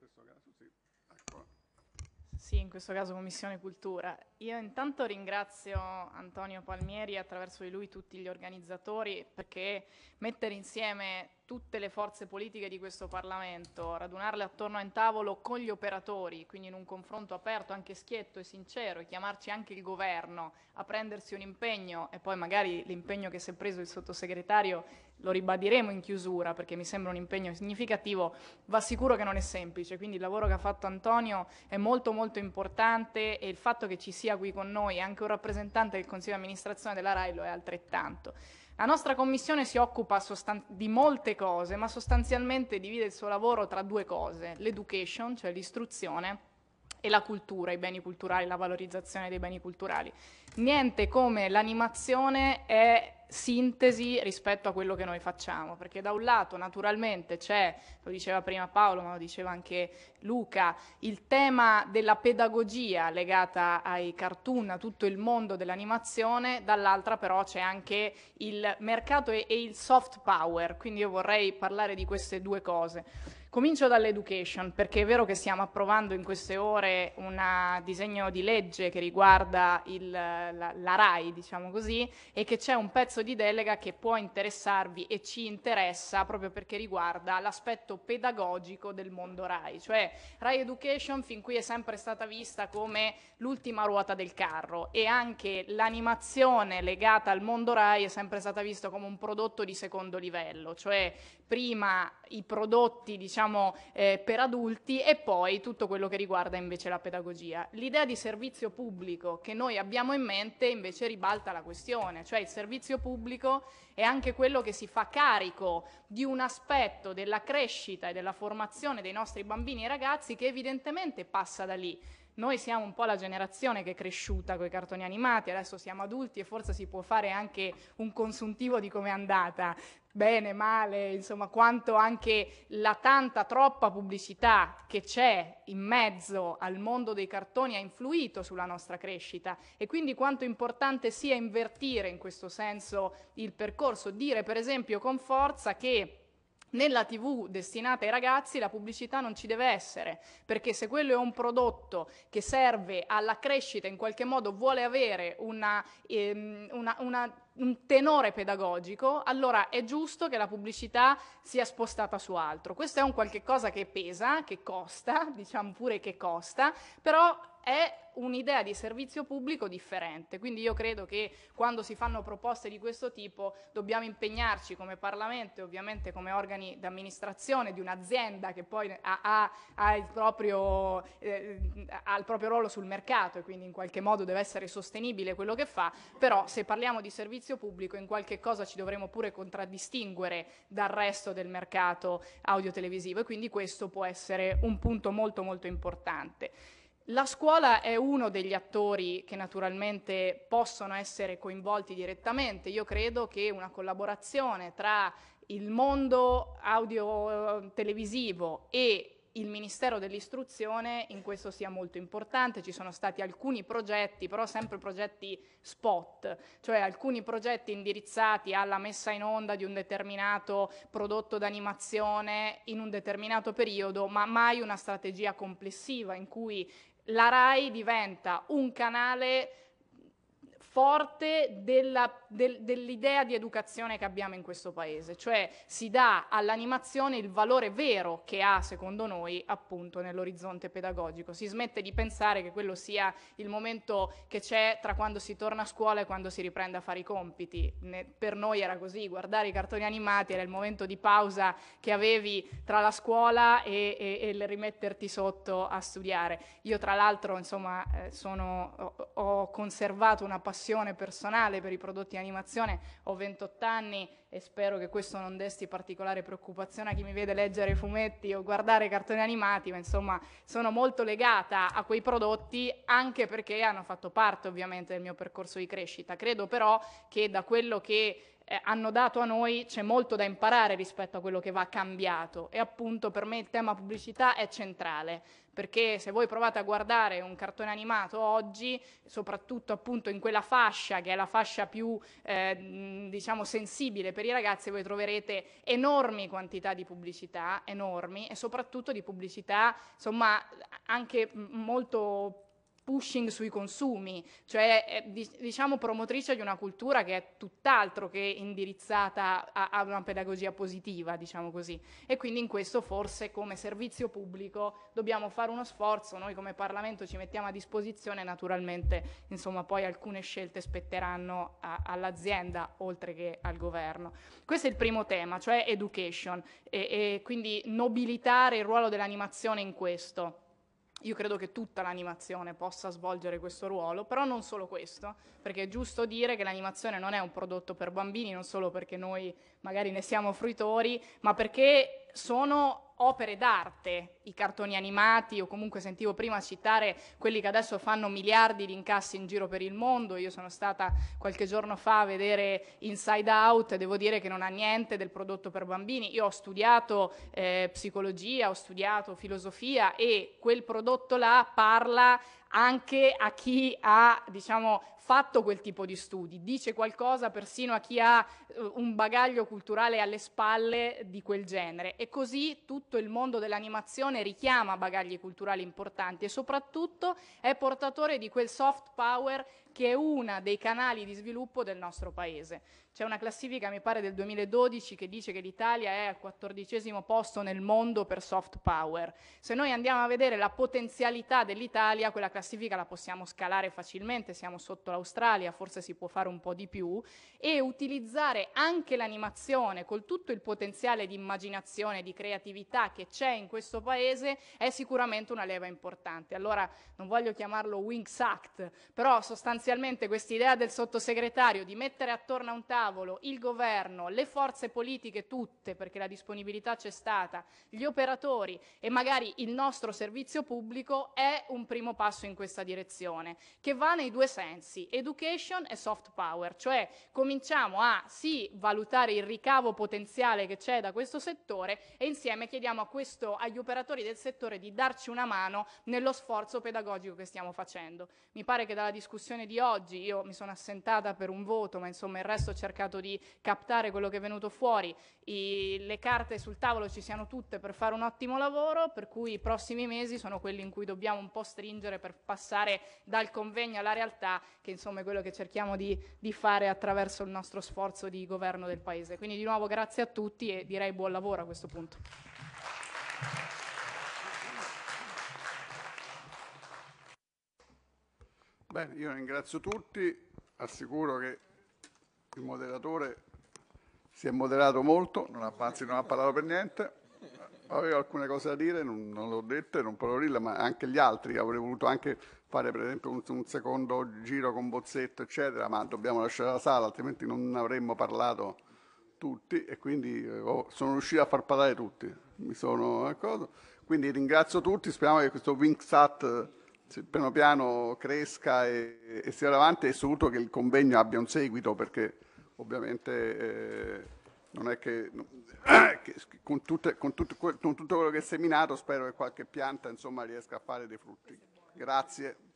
questo caso sì. Ecco. Sì, in questo caso Commissione Cultura. Io intanto ringrazio Antonio Palmieri e attraverso di lui tutti gli organizzatori perché mettere insieme tutte le forze politiche di questo Parlamento, radunarle attorno a un tavolo con gli operatori, quindi in un confronto aperto, anche schietto e sincero, e chiamarci anche il governo a prendersi un impegno e poi magari l'impegno che si è preso il sottosegretario lo ribadiremo in chiusura perché mi sembra un impegno significativo, va sicuro che non è semplice, quindi il lavoro che ha fatto Antonio è molto molto importante e il fatto che ci sia qui con noi anche un rappresentante del Consiglio di amministrazione della RAI lo è altrettanto. La nostra commissione si occupa di molte cose, ma sostanzialmente divide il suo lavoro tra due cose, l'education, cioè l'istruzione, e la cultura, i beni culturali, la valorizzazione dei beni culturali. Niente come l'animazione è sintesi rispetto a quello che noi facciamo, perché da un lato naturalmente c'è, lo diceva prima Paolo, ma lo diceva anche Luca, il tema della pedagogia legata ai cartoon, a tutto il mondo dell'animazione, dall'altra però c'è anche il mercato e, e il soft power, quindi io vorrei parlare di queste due cose. Comincio dall'education, perché è vero che stiamo approvando in queste ore un eh, disegno di legge che riguarda il, la, la, RAI, diciamo così, e che c'è un pezzo di delega che può interessarvi e ci interessa proprio perché riguarda l'aspetto pedagogico del mondo RAI. Cioè, RAI Education fin qui è sempre stata vista come l'ultima ruota del carro e anche l'animazione legata al mondo RAI è sempre stata vista come un prodotto di secondo livello, cioè prima i prodotti, diciamo, diciamo eh, per adulti e poi tutto quello che riguarda invece la pedagogia. L'idea di servizio pubblico che noi abbiamo in mente invece ribalta la questione, cioè il servizio pubblico è anche quello che si fa carico di un aspetto della crescita e della formazione dei nostri bambini e ragazzi che evidentemente passa da lì, noi siamo un po' la generazione che è cresciuta con i cartoni animati, adesso siamo adulti e forse si può fare anche un consuntivo di come è andata, bene, male, insomma, quanto anche la tanta, troppa pubblicità che c'è in mezzo al mondo dei cartoni ha influito sulla nostra crescita e quindi quanto importante sia invertire in questo senso il percorso, dire per esempio con forza che nella TV destinata ai ragazzi la pubblicità non ci deve essere, perché se quello è un prodotto che serve alla crescita in qualche modo, vuole avere una, ehm, una, una un tenore pedagogico, allora è giusto che la pubblicità sia spostata su altro. Questo è un qualche cosa che pesa, che costa, diciamo pure che costa, però è un'idea di servizio pubblico differente. Quindi io credo che quando si fanno proposte di questo tipo dobbiamo impegnarci come Parlamento e ovviamente come organi d'amministrazione di un'azienda che poi ha, ha, ha, il proprio, eh, ha, il proprio, ruolo sul mercato e quindi in qualche modo deve essere sostenibile quello che fa, però se parliamo di servizio servizio pubblico in qualche cosa ci dovremo pure contraddistinguere dal resto del mercato audio-televisivo e quindi questo può essere un punto molto molto importante. La scuola è uno degli attori che naturalmente possono essere coinvolti direttamente. Io credo che una collaborazione tra il mondo audio televisivo e il Ministero dell'Istruzione in questo sia molto importante, ci sono stati alcuni progetti, però sempre progetti spot, cioè alcuni progetti indirizzati alla messa in onda di un determinato prodotto d'animazione in un determinato periodo, ma mai una strategia complessiva in cui la RAI diventa un canale forte della, del, dell'idea di educazione che abbiamo in questo paese, cioè si dà all'animazione il valore vero che ha, secondo noi, appunto nell'orizzonte pedagogico. Si smette di pensare che quello sia il momento che c'è tra quando si torna a scuola e quando si riprende a fare i compiti. Ne, per noi era così, guardare i cartoni animati era il momento di pausa che avevi tra la scuola e, e, e rimetterti sotto a studiare. Io tra l'altro, insomma, eh, sono, ho, ho conservato una passione passione personale per i prodotti in animazione, ho 28 anni e spero che questo non desti particolare preoccupazione a chi mi vede leggere fumetti o guardare cartoni animati, ma insomma sono molto legata a quei prodotti anche perché hanno fatto parte ovviamente del mio percorso di crescita. Credo però che da quello che eh, hanno dato a noi c'è molto da imparare rispetto a quello che va cambiato e appunto per me il tema pubblicità è centrale perché se voi provate a guardare un cartone animato oggi, soprattutto appunto in quella fascia che è la fascia più eh, diciamo sensibile per i ragazzi, voi troverete enormi quantità di pubblicità, enormi e soprattutto di pubblicità insomma anche molto pushing sui consumi, cioè è, eh, diciamo promotrice di una cultura che è tutt'altro che indirizzata a, a, una pedagogia positiva, diciamo così. E quindi in questo forse come servizio pubblico dobbiamo fare uno sforzo, noi come Parlamento ci mettiamo a disposizione, naturalmente insomma poi alcune scelte spetteranno a, all'azienda oltre che al governo. Questo è il primo tema, cioè education e, e quindi nobilitare il ruolo dell'animazione in questo. Io credo che tutta l'animazione possa svolgere questo ruolo, però non solo questo, perché è giusto dire che l'animazione non è un prodotto per bambini, non solo perché noi magari ne siamo fruitori, ma perché sono opere d'arte, i cartoni animati o comunque sentivo prima citare quelli che adesso fanno miliardi di incassi in giro per il mondo, io sono stata qualche giorno fa a vedere Inside Out, devo dire che non ha niente del prodotto per bambini, io ho studiato eh, psicologia, ho studiato filosofia e quel prodotto là parla anche a chi ha diciamo, fatto quel tipo di studi, dice qualcosa persino a chi ha eh, un bagaglio culturale alle spalle di quel genere e così tutto il mondo dell'animazione richiama bagagli culturali importanti e soprattutto è portatore di quel soft power che è uno dei canali di sviluppo del nostro paese. C'è una classifica, mi pare, del 2012 che dice che l'Italia è al quattordicesimo posto nel mondo per soft power. Se noi andiamo a vedere la potenzialità dell'Italia, quella classifica la possiamo scalare facilmente, siamo sotto l'Australia, forse si può fare un po' di più, e utilizzare anche l'animazione con tutto il potenziale di immaginazione, di creatività che c'è in questo paese, è sicuramente una leva importante. Allora non voglio chiamarlo Wings Act, però sostanzialmente questa idea del sottosegretario di mettere attorno a un tavolo tavolo il governo, le forze politiche tutte, perché la disponibilità c'è stata, gli operatori e magari il nostro servizio pubblico è un primo passo in questa direzione, che va nei due sensi, education e soft power, cioè cominciamo a sì valutare il ricavo potenziale che c'è da questo settore e insieme chiediamo questo, agli operatori del settore di darci una mano nello sforzo pedagogico che stiamo facendo. Mi pare che dalla discussione di oggi, io mi sono assentata per un voto, ma insomma il resto c'era cercato di captare quello che è venuto fuori, I, le carte sul tavolo ci siano tutte per fare un ottimo lavoro, per cui i prossimi mesi sono quelli in cui dobbiamo un po' stringere per passare dal convegno alla realtà, che insomma è quello che cerchiamo di, di fare attraverso il nostro sforzo di governo del Paese. Quindi di nuovo grazie a tutti e direi buon lavoro a questo punto. Bene, io ringrazio tutti, assicuro che il moderatore si è moderato molto, non ha, anzi non ha parlato per niente, avevo alcune cose da dire, non, non ho dette, non potevo dirle, ma anche gli altri, avrei voluto anche fare per esempio un, un, secondo giro con Bozzetto, eccetera, ma dobbiamo lasciare la sala, altrimenti non avremmo parlato tutti e quindi eh, oh, sono riuscito a far parlare tutti. Mi Sono, eh, quindi ringrazio tutti, speriamo che questo Wingsat piano piano cresca e, e, sia davanti e soprattutto che il convegno abbia un seguito perché ovviamente eh, non è che, eh, che con, tutte, con, tutto, con tutto quello che è seminato spero che qualche pianta insomma riesca a fare dei frutti. Grazie.